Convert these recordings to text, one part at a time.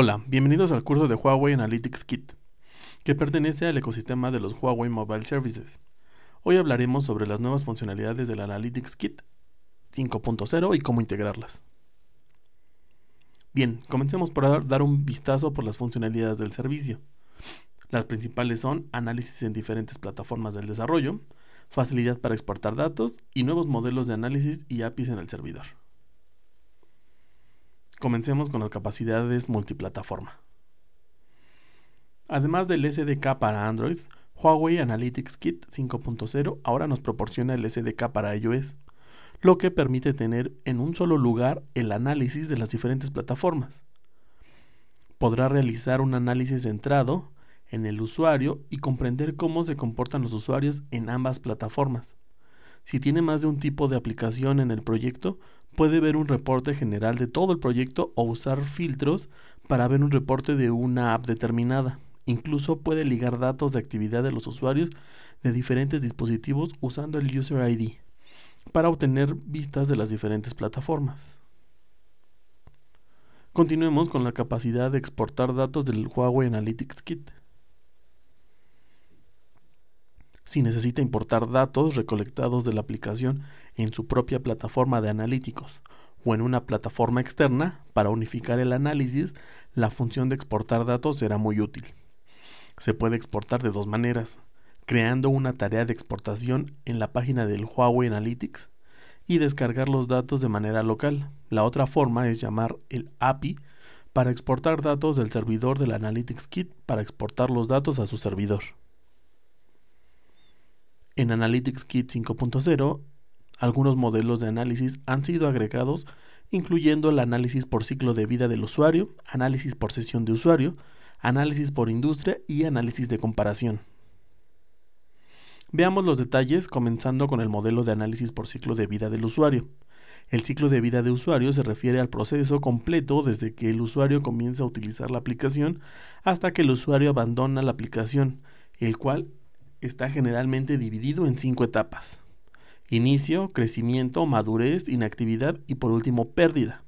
Hola, bienvenidos al curso de Huawei Analytics Kit, que pertenece al ecosistema de los Huawei Mobile Services. Hoy hablaremos sobre las nuevas funcionalidades del Analytics Kit 5.0 y cómo integrarlas. Bien, comencemos por dar un vistazo por las funcionalidades del servicio. Las principales son análisis en diferentes plataformas del desarrollo, facilidad para exportar datos y nuevos modelos de análisis y APIs en el servidor. Comencemos con las capacidades multiplataforma. Además del SDK para Android, Huawei Analytics Kit 5.0 ahora nos proporciona el SDK para iOS, lo que permite tener en un solo lugar el análisis de las diferentes plataformas. Podrá realizar un análisis centrado en el usuario y comprender cómo se comportan los usuarios en ambas plataformas. Si tiene más de un tipo de aplicación en el proyecto, puede ver un reporte general de todo el proyecto o usar filtros para ver un reporte de una app determinada. Incluso puede ligar datos de actividad de los usuarios de diferentes dispositivos usando el User ID para obtener vistas de las diferentes plataformas. Continuemos con la capacidad de exportar datos del Huawei Analytics Kit. si necesita importar datos recolectados de la aplicación en su propia plataforma de analíticos o en una plataforma externa para unificar el análisis, la función de exportar datos será muy útil. Se puede exportar de dos maneras, creando una tarea de exportación en la página del Huawei Analytics y descargar los datos de manera local. La otra forma es llamar el API para exportar datos del servidor del Analytics Kit para exportar los datos a su servidor. En Analytics Kit 5.0, algunos modelos de análisis han sido agregados, incluyendo el análisis por ciclo de vida del usuario, análisis por sesión de usuario, análisis por industria y análisis de comparación. Veamos los detalles comenzando con el modelo de análisis por ciclo de vida del usuario. El ciclo de vida de usuario se refiere al proceso completo desde que el usuario comienza a utilizar la aplicación hasta que el usuario abandona la aplicación, el cual está generalmente dividido en cinco etapas. Inicio, crecimiento, madurez, inactividad y por último pérdida.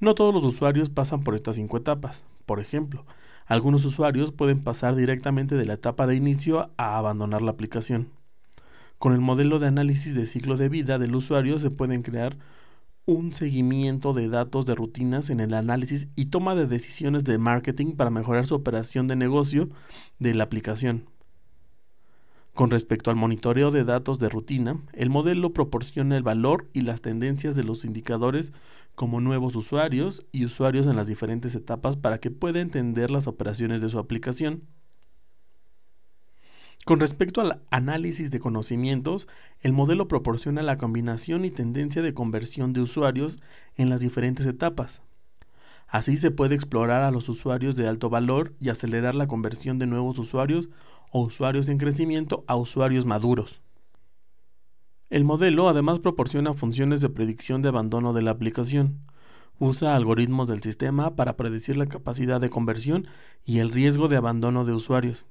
No todos los usuarios pasan por estas cinco etapas. Por ejemplo, algunos usuarios pueden pasar directamente de la etapa de inicio a abandonar la aplicación. Con el modelo de análisis de ciclo de vida del usuario se pueden crear un seguimiento de datos de rutinas en el análisis y toma de decisiones de marketing para mejorar su operación de negocio de la aplicación. Con respecto al monitoreo de datos de rutina, el modelo proporciona el valor y las tendencias de los indicadores como nuevos usuarios y usuarios en las diferentes etapas para que pueda entender las operaciones de su aplicación. Con respecto al análisis de conocimientos, el modelo proporciona la combinación y tendencia de conversión de usuarios en las diferentes etapas Así se puede explorar a los usuarios de alto valor y acelerar la conversión de nuevos usuarios o usuarios en crecimiento a usuarios maduros. El modelo además proporciona funciones de predicción de abandono de la aplicación. Usa algoritmos del sistema para predecir la capacidad de conversión y el riesgo de abandono de usuarios.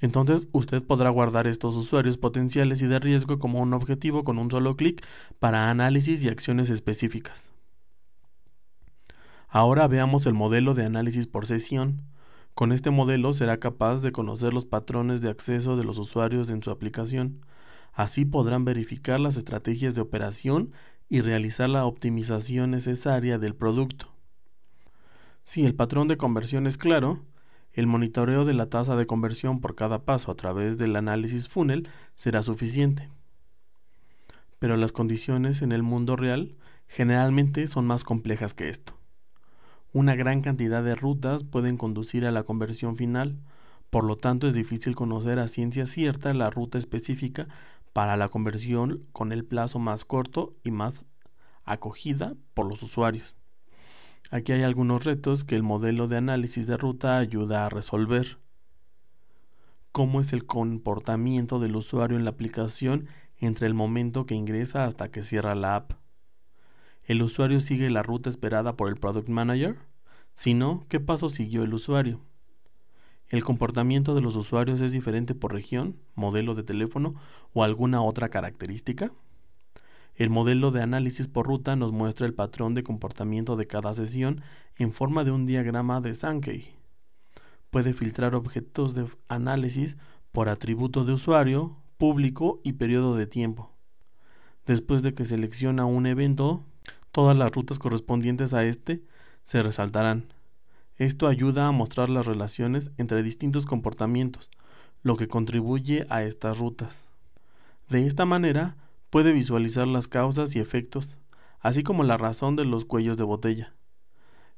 Entonces usted podrá guardar estos usuarios potenciales y de riesgo como un objetivo con un solo clic para análisis y acciones específicas. Ahora veamos el modelo de análisis por sesión. Con este modelo será capaz de conocer los patrones de acceso de los usuarios en su aplicación. Así podrán verificar las estrategias de operación y realizar la optimización necesaria del producto. Si el patrón de conversión es claro, el monitoreo de la tasa de conversión por cada paso a través del análisis funnel será suficiente. Pero las condiciones en el mundo real generalmente son más complejas que esto. Una gran cantidad de rutas pueden conducir a la conversión final, por lo tanto es difícil conocer a ciencia cierta la ruta específica para la conversión con el plazo más corto y más acogida por los usuarios. Aquí hay algunos retos que el modelo de análisis de ruta ayuda a resolver. ¿Cómo es el comportamiento del usuario en la aplicación entre el momento que ingresa hasta que cierra la app? ¿El usuario sigue la ruta esperada por el Product Manager? Si no, ¿qué paso siguió el usuario? ¿El comportamiento de los usuarios es diferente por región, modelo de teléfono o alguna otra característica? El modelo de análisis por ruta nos muestra el patrón de comportamiento de cada sesión en forma de un diagrama de Sankey. Puede filtrar objetos de análisis por atributo de usuario, público y periodo de tiempo. Después de que selecciona un evento, Todas las rutas correspondientes a este se resaltarán. Esto ayuda a mostrar las relaciones entre distintos comportamientos, lo que contribuye a estas rutas. De esta manera, puede visualizar las causas y efectos, así como la razón de los cuellos de botella.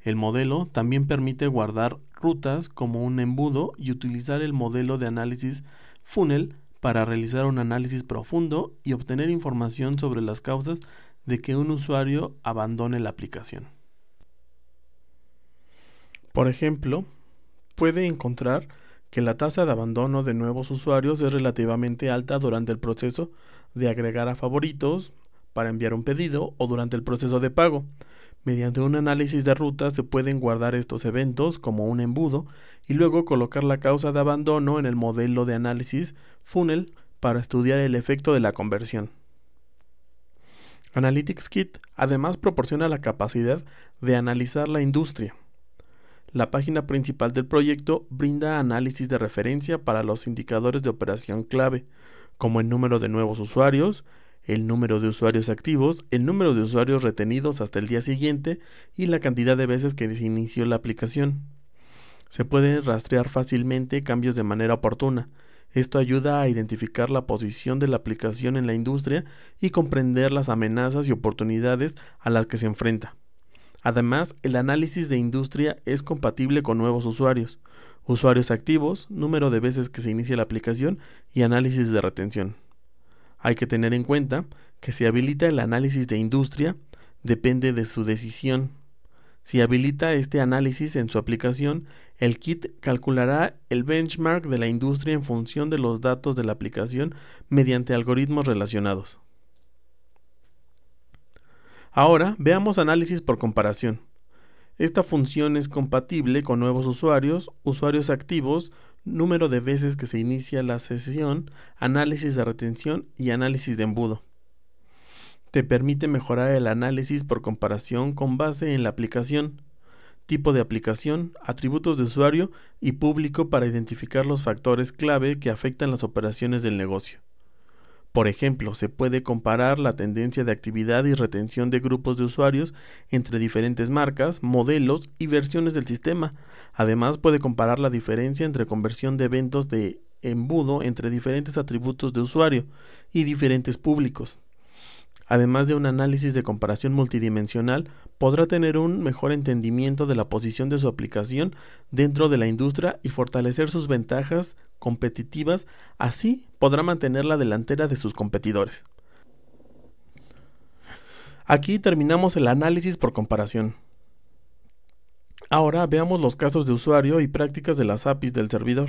El modelo también permite guardar rutas como un embudo y utilizar el modelo de análisis funnel para realizar un análisis profundo y obtener información sobre las causas de que un usuario abandone la aplicación. Por ejemplo, puede encontrar que la tasa de abandono de nuevos usuarios es relativamente alta durante el proceso de agregar a favoritos para enviar un pedido o durante el proceso de pago. Mediante un análisis de ruta se pueden guardar estos eventos como un embudo y luego colocar la causa de abandono en el modelo de análisis funnel para estudiar el efecto de la conversión. Analytics Kit además proporciona la capacidad de analizar la industria. La página principal del proyecto brinda análisis de referencia para los indicadores de operación clave, como el número de nuevos usuarios, el número de usuarios activos, el número de usuarios retenidos hasta el día siguiente y la cantidad de veces que se inició la aplicación. Se pueden rastrear fácilmente cambios de manera oportuna, esto ayuda a identificar la posición de la aplicación en la industria y comprender las amenazas y oportunidades a las que se enfrenta. Además, el análisis de industria es compatible con nuevos usuarios, usuarios activos, número de veces que se inicia la aplicación y análisis de retención. Hay que tener en cuenta que si habilita el análisis de industria, depende de su decisión. Si habilita este análisis en su aplicación, el kit calculará el benchmark de la industria en función de los datos de la aplicación mediante algoritmos relacionados. Ahora veamos análisis por comparación. Esta función es compatible con nuevos usuarios, usuarios activos, número de veces que se inicia la sesión, análisis de retención y análisis de embudo. Te permite mejorar el análisis por comparación con base en la aplicación tipo de aplicación, atributos de usuario y público para identificar los factores clave que afectan las operaciones del negocio. Por ejemplo, se puede comparar la tendencia de actividad y retención de grupos de usuarios entre diferentes marcas, modelos y versiones del sistema. Además, puede comparar la diferencia entre conversión de eventos de embudo entre diferentes atributos de usuario y diferentes públicos además de un análisis de comparación multidimensional, podrá tener un mejor entendimiento de la posición de su aplicación dentro de la industria y fortalecer sus ventajas competitivas, así podrá mantener la delantera de sus competidores. Aquí terminamos el análisis por comparación. Ahora veamos los casos de usuario y prácticas de las APIs del servidor.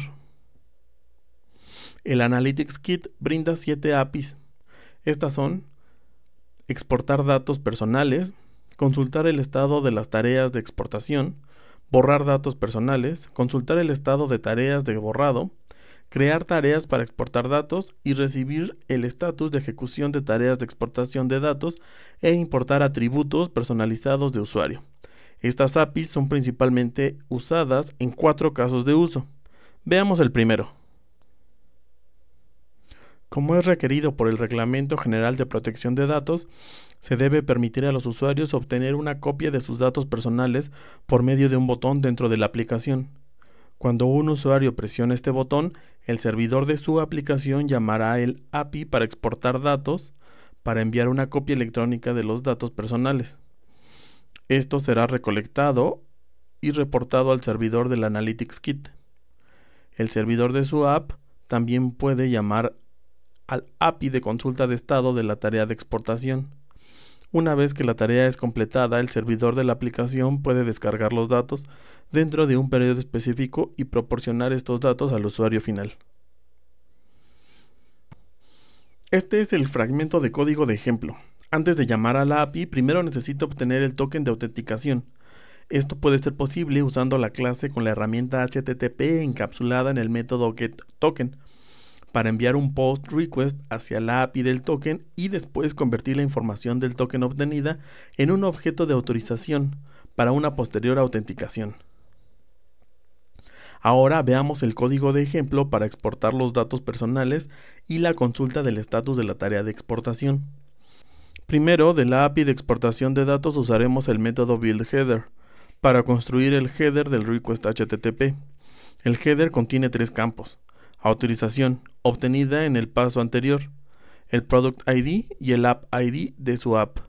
El Analytics Kit brinda 7 APIs. Estas son exportar datos personales, consultar el estado de las tareas de exportación, borrar datos personales, consultar el estado de tareas de borrado, crear tareas para exportar datos y recibir el estatus de ejecución de tareas de exportación de datos e importar atributos personalizados de usuario. Estas APIs son principalmente usadas en cuatro casos de uso. Veamos el primero. Como es requerido por el Reglamento General de Protección de Datos, se debe permitir a los usuarios obtener una copia de sus datos personales por medio de un botón dentro de la aplicación. Cuando un usuario presione este botón, el servidor de su aplicación llamará el API para exportar datos para enviar una copia electrónica de los datos personales. Esto será recolectado y reportado al servidor del Analytics Kit. El servidor de su app también puede llamar al API de consulta de estado de la tarea de exportación. Una vez que la tarea es completada, el servidor de la aplicación puede descargar los datos dentro de un periodo específico y proporcionar estos datos al usuario final. Este es el fragmento de código de ejemplo. Antes de llamar a la API, primero necesito obtener el token de autenticación. Esto puede ser posible usando la clase con la herramienta HTTP encapsulada en el método getToken para enviar un post request hacia la API del token y después convertir la información del token obtenida en un objeto de autorización para una posterior autenticación. Ahora veamos el código de ejemplo para exportar los datos personales y la consulta del estatus de la tarea de exportación. Primero, de la API de exportación de datos usaremos el método buildHeader para construir el header del request HTTP. El header contiene tres campos, autorización obtenida en el paso anterior, el Product ID y el App ID de su app.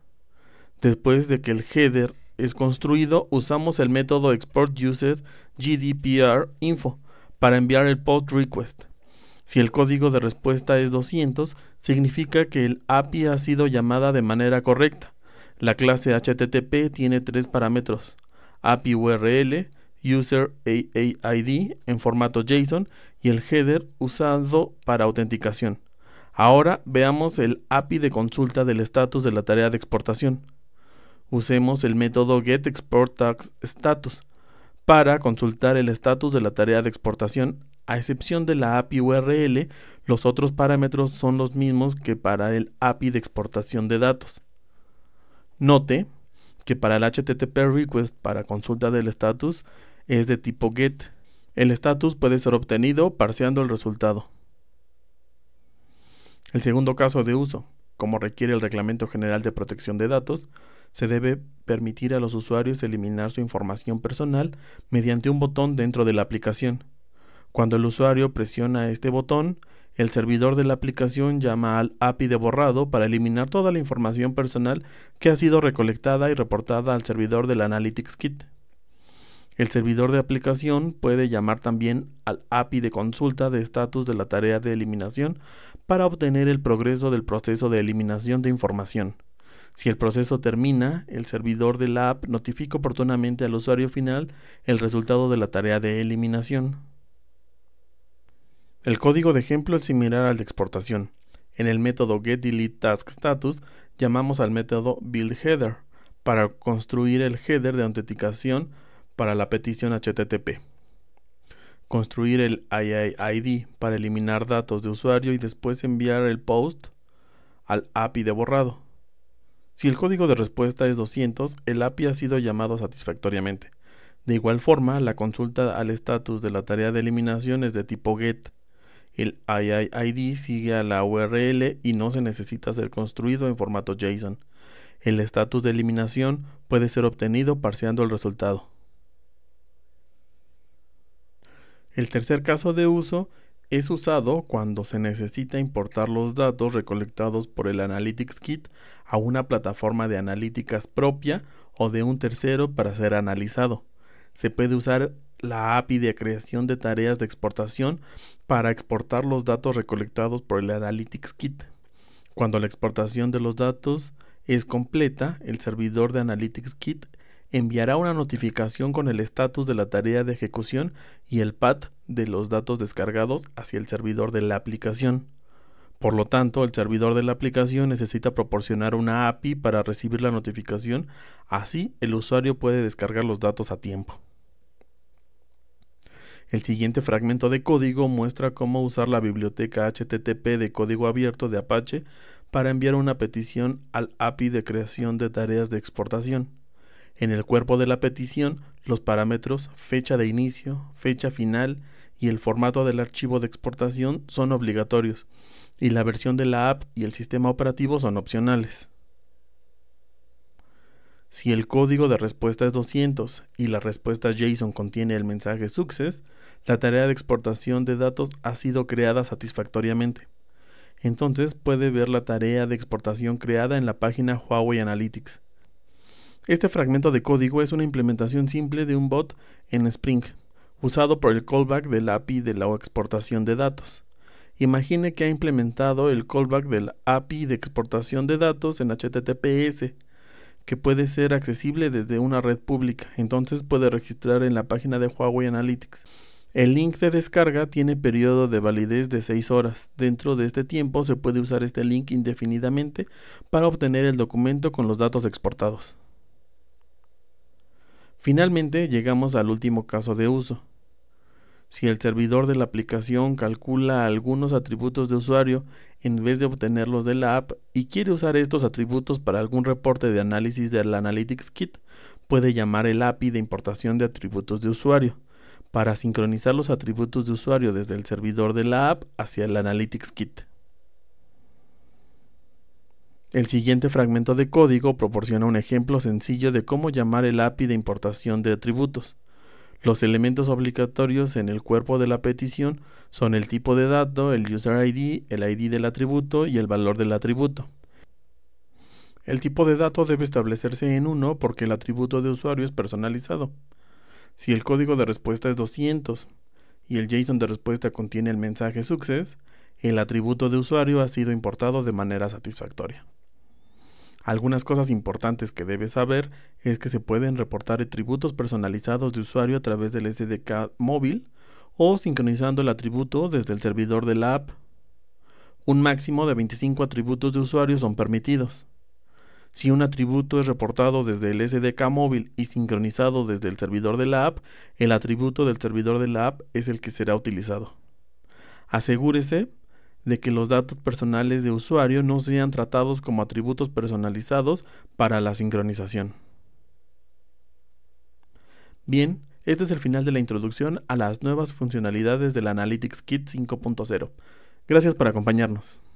Después de que el header es construido, usamos el método export GDPR info para enviar el post request. Si el código de respuesta es 200, significa que el API ha sido llamada de manera correcta. La clase HTTP tiene tres parámetros: API URL, User en formato JSON y el header usado para autenticación. Ahora veamos el API de consulta del estatus de la tarea de exportación. Usemos el método getExportTaxStatus para consultar el estatus de la tarea de exportación. A excepción de la API URL, los otros parámetros son los mismos que para el API de exportación de datos. Note que para el HTTP request para consulta del estatus, es de tipo get. El estatus puede ser obtenido parseando el resultado. El segundo caso de uso, como requiere el Reglamento General de Protección de Datos, se debe permitir a los usuarios eliminar su información personal mediante un botón dentro de la aplicación. Cuando el usuario presiona este botón, el servidor de la aplicación llama al API de borrado para eliminar toda la información personal que ha sido recolectada y reportada al servidor del Analytics Kit. El servidor de aplicación puede llamar también al API de consulta de estatus de la tarea de eliminación para obtener el progreso del proceso de eliminación de información. Si el proceso termina, el servidor de la app notifica oportunamente al usuario final el resultado de la tarea de eliminación. El código de ejemplo es similar al de exportación. En el método getDeleteTaskStatus llamamos al método buildHeader para construir el header de autenticación para la petición HTTP. Construir el IIID para eliminar datos de usuario y después enviar el POST al API de borrado. Si el código de respuesta es 200, el API ha sido llamado satisfactoriamente. De igual forma, la consulta al estatus de la tarea de eliminación es de tipo GET. El IIID sigue a la URL y no se necesita ser construido en formato JSON. El estatus de eliminación puede ser obtenido parseando el resultado. El tercer caso de uso es usado cuando se necesita importar los datos recolectados por el Analytics Kit a una plataforma de analíticas propia o de un tercero para ser analizado. Se puede usar la API de creación de tareas de exportación para exportar los datos recolectados por el Analytics Kit. Cuando la exportación de los datos es completa, el servidor de Analytics Kit enviará una notificación con el estatus de la tarea de ejecución y el path de los datos descargados hacia el servidor de la aplicación. Por lo tanto, el servidor de la aplicación necesita proporcionar una API para recibir la notificación, así el usuario puede descargar los datos a tiempo. El siguiente fragmento de código muestra cómo usar la biblioteca HTTP de código abierto de Apache para enviar una petición al API de creación de tareas de exportación. En el cuerpo de la petición, los parámetros fecha de inicio, fecha final y el formato del archivo de exportación son obligatorios, y la versión de la app y el sistema operativo son opcionales. Si el código de respuesta es 200 y la respuesta JSON contiene el mensaje success, la tarea de exportación de datos ha sido creada satisfactoriamente. Entonces puede ver la tarea de exportación creada en la página Huawei Analytics. Este fragmento de código es una implementación simple de un bot en Spring, usado por el callback del API de la exportación de datos. Imagine que ha implementado el callback del API de exportación de datos en HTTPS, que puede ser accesible desde una red pública, entonces puede registrar en la página de Huawei Analytics. El link de descarga tiene periodo de validez de 6 horas. Dentro de este tiempo se puede usar este link indefinidamente para obtener el documento con los datos exportados. Finalmente llegamos al último caso de uso. Si el servidor de la aplicación calcula algunos atributos de usuario en vez de obtenerlos de la app y quiere usar estos atributos para algún reporte de análisis del Analytics Kit, puede llamar el API de importación de atributos de usuario para sincronizar los atributos de usuario desde el servidor de la app hacia el Analytics Kit. El siguiente fragmento de código proporciona un ejemplo sencillo de cómo llamar el API de importación de atributos. Los elementos obligatorios en el cuerpo de la petición son el tipo de dato, el user ID, el ID del atributo y el valor del atributo. El tipo de dato debe establecerse en 1 porque el atributo de usuario es personalizado. Si el código de respuesta es 200 y el JSON de respuesta contiene el mensaje success, el atributo de usuario ha sido importado de manera satisfactoria. Algunas cosas importantes que debes saber es que se pueden reportar atributos personalizados de usuario a través del SDK móvil o sincronizando el atributo desde el servidor de la app. Un máximo de 25 atributos de usuario son permitidos. Si un atributo es reportado desde el SDK móvil y sincronizado desde el servidor de la app, el atributo del servidor de la app es el que será utilizado. Asegúrese de que los datos personales de usuario no sean tratados como atributos personalizados para la sincronización. Bien, este es el final de la introducción a las nuevas funcionalidades del Analytics Kit 5.0. Gracias por acompañarnos.